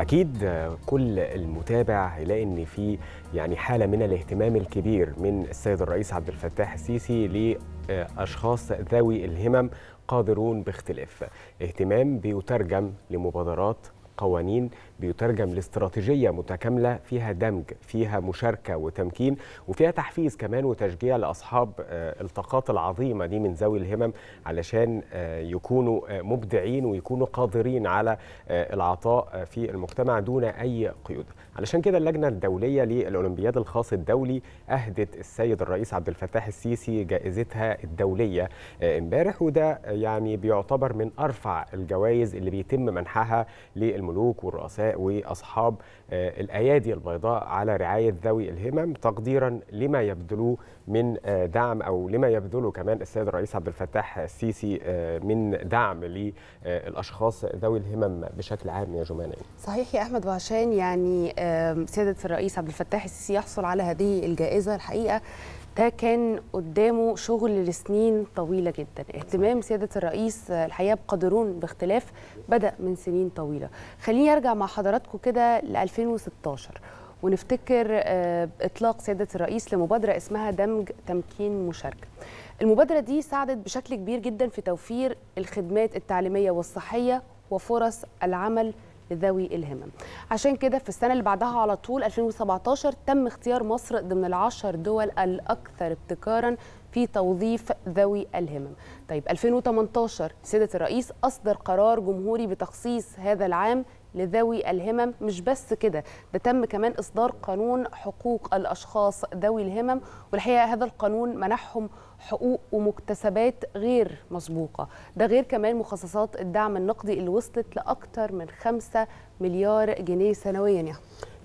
اكيد كل المتابع هيلاقي ان في يعني حاله من الاهتمام الكبير من السيد الرئيس عبد الفتاح السيسي لاشخاص ذوي الهمم قادرون باختلاف اهتمام بيترجم لمبادرات قوانين بيترجم لاستراتيجيه متكامله فيها دمج فيها مشاركه وتمكين وفيها تحفيز كمان وتشجيع لاصحاب آه، الطاقات العظيمه دي من ذوي الهمم علشان آه، يكونوا آه، مبدعين ويكونوا قادرين على العطاء في المجتمع دون اي قيود علشان كده اللجنه الدوليه للاولمبياد الخاص الدولي اهدت السيد الرئيس عبد الفتاح السيسي جائزتها الدوليه امبارح وده يعني بيعتبر من ارفع الجوائز اللي بيتم منحها للم الملوك والرؤساء واصحاب آه، الايادي البيضاء على رعايه ذوي الهمم تقديرا لما يبذلوه من آه، دعم او لما يبذله كمان السيد الرئيس عبد الفتاح السيسي آه، من دعم للاشخاص ذوي الهمم بشكل عام يا جمانه صحيح يا احمد وعشان يعني سياده الرئيس عبد الفتاح السيسي يحصل على هذه الجائزه الحقيقه ده كان قدامه شغل لسنين طويلة جدا اهتمام سيادة الرئيس الحقيقة بقدرون باختلاف بدأ من سنين طويلة خليني أرجع مع حضراتكم كده ل 2016 ونفتكر آه، إطلاق سيادة الرئيس لمبادرة اسمها دمج تمكين مشاركة المبادرة دي ساعدت بشكل كبير جدا في توفير الخدمات التعليمية والصحية وفرص العمل لذوي الهمم عشان كده في السنة اللي بعدها على طول 2017 تم اختيار مصر ضمن العشر دول الأكثر ابتكارا في توظيف ذوي الهمم طيب 2018 سيدة الرئيس أصدر قرار جمهوري بتخصيص هذا العام لذوي الهمم مش بس كده ده تم كمان إصدار قانون حقوق الأشخاص ذوي الهمم والحقيقة هذا القانون منحهم حقوق ومكتسبات غير مسبوقة ده غير كمان مخصصات الدعم النقدي اللي وصلت لأكثر من 5 مليار جنيه سنويا يعني.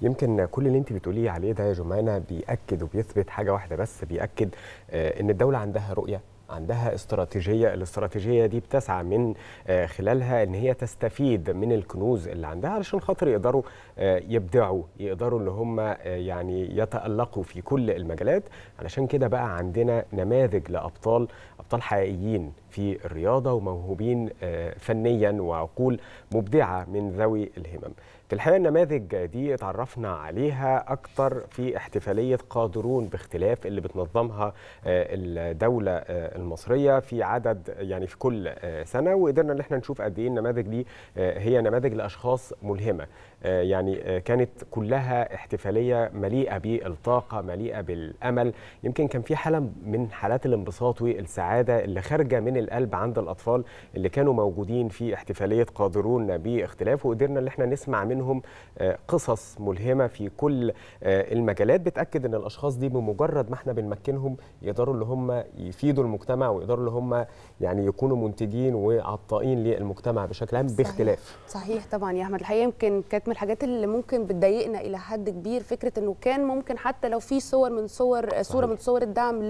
يمكن كل اللي انت بتقوليه عليه ده يا جمانه بياكد وبيثبت حاجه واحده بس بياكد آه، ان الدوله عندها رؤيه عندها استراتيجية الاستراتيجية دي بتسعى من آه، خلالها ان هي تستفيد من الكنوز اللي عندها علشان خاطر يقدروا آه، يبدعوا يقدروا ان هم يعني يتألقوا في كل المجالات علشان كده بقى عندنا نماذج لأبطال أبطال حقيقيين في الرياضة وموهوبين آه، فنيا وعقول مبدعة من ذوي الهمم في الحقيقة النماذج دي اتعرفنا عليها أكتر في احتفالية قادرون باختلاف اللي بتنظمها آه، الدولة آه، المصرية في عدد يعني في كل سنة وقدرنا ان احنا نشوف قد ايه النماذج دي هي نماذج لأشخاص ملهمة يعني كانت كلها احتفالية مليئة بالطاقة مليئة بالأمل يمكن كان في حالة من حالات الانبساط والسعادة اللي خارجة من القلب عند الأطفال اللي كانوا موجودين في احتفالية قادرون باختلاف وقدرنا ان احنا نسمع منهم آه، قصص ملهمة في كل آه، المجالات بتأكد أن الأشخاص دي بمجرد ما احنا بنمكنهم يقدروا ان هم يفيدوا المجتمع ويقدروا ان هم يعني يكونوا منتجين وعطائين للمجتمع بشكل عام باختلاف صحيح. صحيح طبعا يا أحمد الحقيقة يمكن كانت من الحاجات اللي ممكن بتضايقنا إلى حد كبير فكرة أنه كان ممكن حتى لو في صور من صور آه، صورة من صور الدعم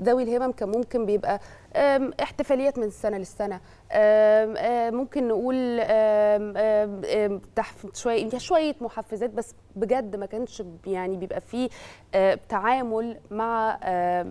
لذوي الهمم كان ممكن بيبقى احتفال احتفاليات من سنه للسنه ممكن نقول شويه شويه محفزات بس بجد ما كانش يعني بيبقى فيه آه، تعامل مع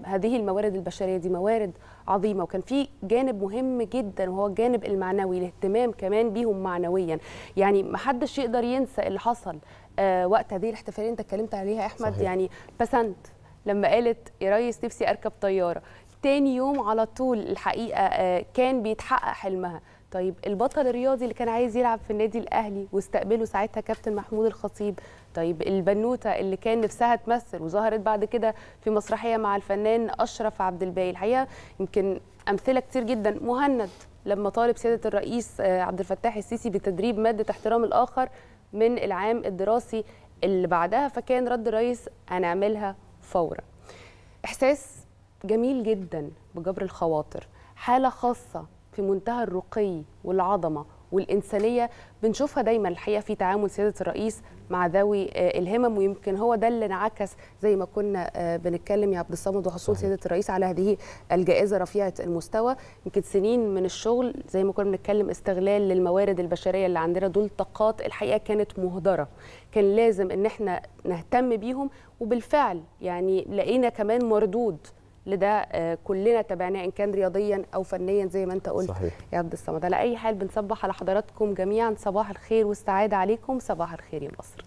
هذه الموارد البشريه دي موارد عظيمه وكان في جانب مهم جدا وهو الجانب المعنوي الاهتمام كمان بيهم معنويا يعني ما حدش يقدر ينسى اللي حصل آه، وقت هذه الاحتفاليه انت اتكلمت عليها احمد صحيح. يعني بسنت لما قالت يا ريس نفسي اركب طياره تاني يوم على طول الحقيقه آه، كان بيتحقق حلمها طيب البطل الرياضي اللي كان عايز يلعب في النادي الاهلي واستقبله ساعتها كابتن محمود الخطيب طيب البنوته اللي كان نفسها تمثل وظهرت بعد كده في مسرحيه مع الفنان اشرف عبد الباقي الحقيقه يمكن امثله كتير جدا مهند لما طالب سياده الرئيس آه، عبد الفتاح السيسي بتدريب ماده احترام الاخر من العام الدراسي اللي بعدها فكان رد الرئيس هنعملها فورا احساس جميل جدا بجبر الخواطر حاله خاصه في منتهى الرقي والعظمه والإنسانية بنشوفها دايما الحقيقة في تعامل سيادة الرئيس مع ذوي آه، الهمم ويمكن هو ده اللي انعكس زي ما كنا آه، بنتكلم يا عبد الصمد وحصول سيادة الرئيس على هذه الجائزة رفيعة المستوى يمكن سنين من الشغل زي ما كنا بنتكلم استغلال للموارد البشرية اللي عندنا دول طاقات الحقيقة كانت مهدرة كان لازم ان احنا نهتم بيهم وبالفعل يعني لقينا كمان مردود لده آه، كلنا تابعناه ان كان رياضيا او فنيا زي ما انت قلت صحيح. يا عبد الصمد على اي حال بنصبح على حضراتكم جميعا صباح الخير والسعاده عليكم صباح الخير يا مصر